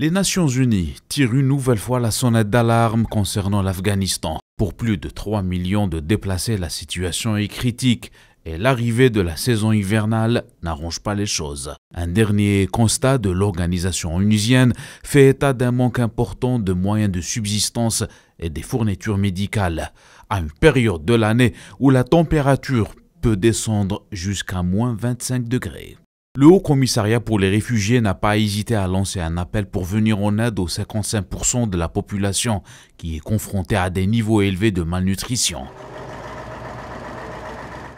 Les Nations Unies tirent une nouvelle fois la sonnette d'alarme concernant l'Afghanistan. Pour plus de 3 millions de déplacés, la situation est critique et l'arrivée de la saison hivernale n'arrange pas les choses. Un dernier constat de l'organisation onusienne fait état d'un manque important de moyens de subsistance et des fournitures médicales, à une période de l'année où la température peut descendre jusqu'à moins 25 degrés. Le Haut Commissariat pour les réfugiés n'a pas hésité à lancer un appel pour venir en aide aux 55% de la population qui est confrontée à des niveaux élevés de malnutrition.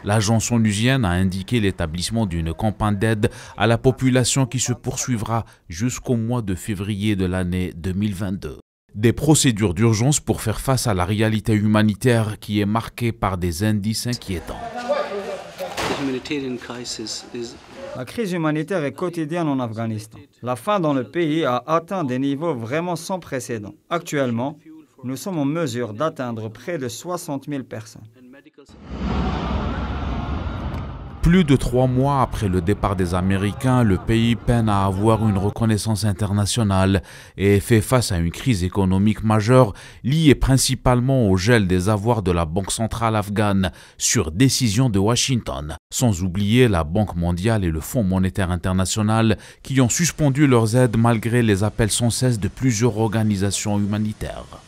L'agence onusienne a indiqué l'établissement d'une campagne d'aide à la population qui se poursuivra jusqu'au mois de février de l'année 2022. Des procédures d'urgence pour faire face à la réalité humanitaire qui est marquée par des indices inquiétants. La crise humanitaire est quotidienne en Afghanistan. La faim dans le pays a atteint des niveaux vraiment sans précédent. Actuellement, nous sommes en mesure d'atteindre près de 60 000 personnes. Plus de trois mois après le départ des Américains, le pays peine à avoir une reconnaissance internationale et fait face à une crise économique majeure liée principalement au gel des avoirs de la Banque centrale afghane sur décision de Washington, sans oublier la Banque mondiale et le Fonds monétaire international qui ont suspendu leurs aides malgré les appels sans cesse de plusieurs organisations humanitaires.